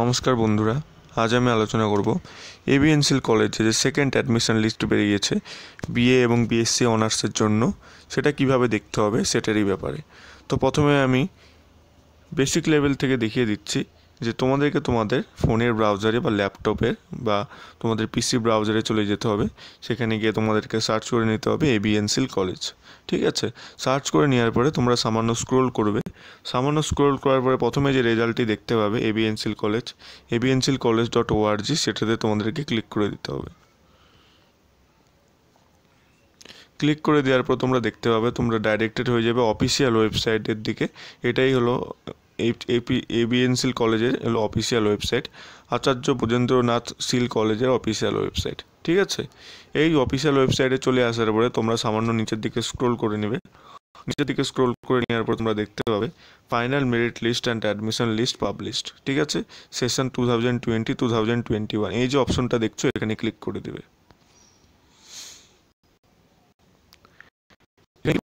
নমস্কার বন্ধুরা আজ আমি আলোচনা করব এবিএনসিএল কলেজে যে সেকেন্ড অ্যাডমিশন লিস্ট বেরিয়েছে বিএ এবং বিএসসি অনার্সের জন্য সেটা কিভাবে দেখতে হবে সেটারই ব্যাপারে তো প্রথমে আমি বেসিক লেভেল থেকে দেখিয়ে দিচ্ছি যে তোমাদেরকে তোমাদের ফোনের ব্রাউজারে বা ল্যাপটপের বা তোমাদের পিসি ব্রাউজারে চলে যেতে হবে সেখানে গিয়ে তোমাদেরকে সার্চ করে নিতে হবে এবিএনসিল কলেজ ঠিক আছে সার্চ করে নেওয়ার পরে তোমরা সামান্য স্ক্রোল করবে সামান্য স্ক্রোল করার পরে প্রথমে যে রেজাল্টটি দেখতে পাবে ABN Seal college ABN Seal college dot ORG সেটাতে তোমাদেরকে ক্লিক করে দিতে হবে ক্লিক করে দেওয়ার পর তোমরা দেখতে পাবে তোমরা ডাইরেক্টেড হয়ে যাবে অফিসিয়াল ওয়েবসাইটের দিকে এটাই হলো এপি এবিএনসিল কলেজের হলো অফিসিয়াল ওয়েবসাইট আচার্য ভোজেন্দ্রনাথ সিল কলেজের অফিসিয়াল ওয়েবসাইট ঠিক আছে এই অফিসিয়াল ওয়েবসাইটে চলে আসার পরে তোমরা সামান্য নিচের দিকে স্ক্রোল করে নেবে নিচের দিকে স্ক্রোল করে নেওয়ার পর তোমরা দেখতে পাবে final merit list and admission list published ঠিক আছে session two thousand twenty two thousand twenty one এই যে অপশনটা দেখছো এখানে ক্লিক করে দেবে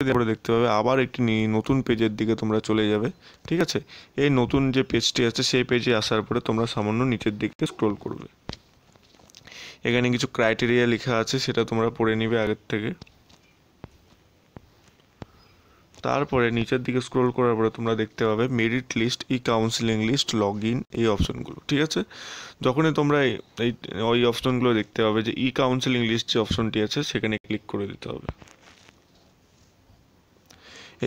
তারপরে দেখতে পাবে আবার একটি নতুন পেজের দিকে তোমরা চলে যাবে ঠিক আছে এই নতুন যে পেজটি আছে সেই পেজে আসার পরে তোমরা সামান্য নিচের দিকে স্ক্রোল করবে এখানে কিছু ক্রাইটেরিয়া লেখা আছে সেটা তোমরা পড়ে নিবে আগের থেকে তারপরে নিচের দিকে স্ক্রোল করার পরে তোমরা দেখতে পাবে মেরিট লিস্ট ই কাউন্সিলিং লিস্ট লগ ইন এই অপশনগুলো ঠিক আছে যখনই তোমরা এই ওই অপশনগুলো দেখতে পাবে যে ই কাউন্সিলিং লিস্ট যে অপশনটি আছে সেখানে ক্লিক করে দিতে হবে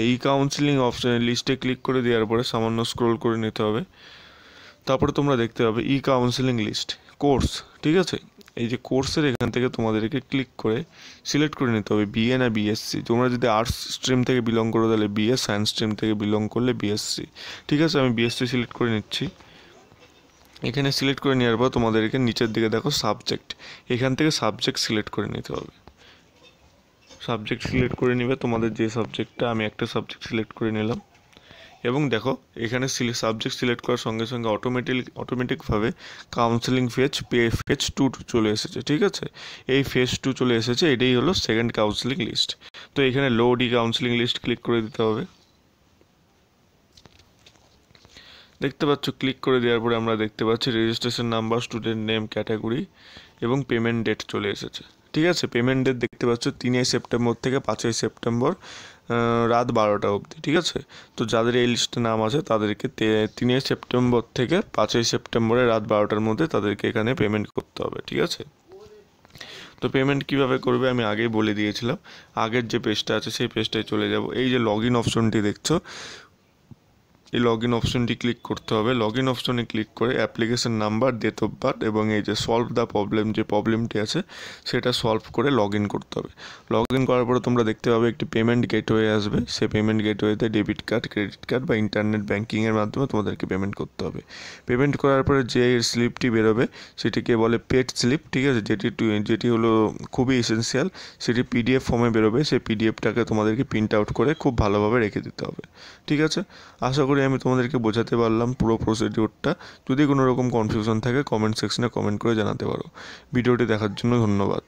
এই কাউন্সিলিং অপশানে লিস্টে ক্লিক করে দেওয়ার পরে সামান্য স্ক্রোল করে নিতে হবে তারপরে তোমরা দেখতে পাবে ই কাউন্সিলিং লিস্ট কোর্স ঠিক আছে এই যে কোর্সের এখান থেকে তোমাদেরকে ক্লিক করে সিলেক্ট করে নিতে হবে বিএ না বিএসসি তোমরা যদি আর্টস স্ট্রিম থেকে বিলং করো তাহলে বিএ সায়েন্স স্ট্রিম থেকে বিলং করলে বিএসসি ঠিক আছে আমি বিএসসি সিলেক্ট করে নিচ্ছি এখানে সিলেক্ট করে নেওয়ার পর তোমাদেরকে নিচের দিকে দেখো সাবজেক্ট এখান থেকে সাবজেক্ট সিলেক্ট করে নিতে হবে সাবজেক্ট সিলেক্ট করে নেবে তোমাদের যে সাবজেক্টটা আমি একটা সাবজেক্ট সিলেক্ট করে নিলাম এবং দেখো এখানে সাবজেক্ট সিলেক্ট করার সঙ্গে সঙ্গে অটোমেটিক অটোমেটিকভাবে কাউন্সেলিং ফেজ পে ফেজ টু চলে এসেছে ঠিক আছে এই ফেজ টু চলে এসেছে এটাই হলো সেকেন্ড কাউন্সেলিং লিস্ট তো এখানে লো ডি কাউন্সেলিং লিস্ট ক্লিক করে দিতে হবে দেখতে পাচ্ছ ক্লিক করে দেওয়ার পরে আমরা দেখতে পাচ্ছি registration number student name category এবং পেমেন্ট ডেট চলে এসেছে ঠিক আছে পেমেন্ট ডেট দেখতে পাচ্ছ তিনই সেপ্টেম্বর থেকে পাঁচই সেপ্টেম্বর রাত বারোটা অবধি ঠিক আছে তো যাদের এই লিস্টে নাম আছে তাদেরকে তিনই সেপ্টেম্বর থেকে পাঁচই সেপ্টেম্বরে রাত বারোটার মধ্যে তাদেরকে এখানে পেমেন্ট করতে হবে ঠিক আছে তো পেমেন্ট কিভাবে করবে আমি আগেই বলে দিয়েছিলাম আগের যে পেজটা আছে সেই পেজটায় চলে যাব এই যে লগ ইন অপশনটি দেখছো এই লগ ইন অপশনটি ক্লিক করতে হবে লগ ইন অপশনে ক্লিক করে application number date of birth এবং এই যে সলভ দ্য প্রবলেম যে প্রবলেমটি আছে সেটা সলভ করে লগ ইন করতে হবে লগ ইন করার পরে তোমরা দেখতে পাবে একটি পেমেন্ট গেটওয়ে আসবে সে পেমেন্ট গেটওয়েতে ডেবিট কার্ড ক্রেডিট কার্ড বা ইন্টারনেট ব্যাঙ্কিংয়ের মাধ্যমে তোমাদেরকে পেমেন্ট করতে হবে পেমেন্ট করার পরে যে স্লিপটি বেরোবে সেটিকে বলে পেড স্লিপ ঠিক আছে যেটি যেটি হলো খুবই এসেন্সিয়াল সেটি পিডিএফ ফর্মে বেরোবে সেই পিডিএফটাকে তোমাদেরকে প্রিন্ট আউট করে খুব ভালোভাবে রেখে দিতে হবে ঠিক আছে আশা করি আমি তোমাদেরকে বোঝাতে পারলাম পুরো প্রসিডিওরটা যদি কোনো রকম কনফিউশন থাকে কমেন্ট সেকশনে কমেন্ট করে জানাতে পারো ভিডিওটি দেখার জন্য ধন্যবাদ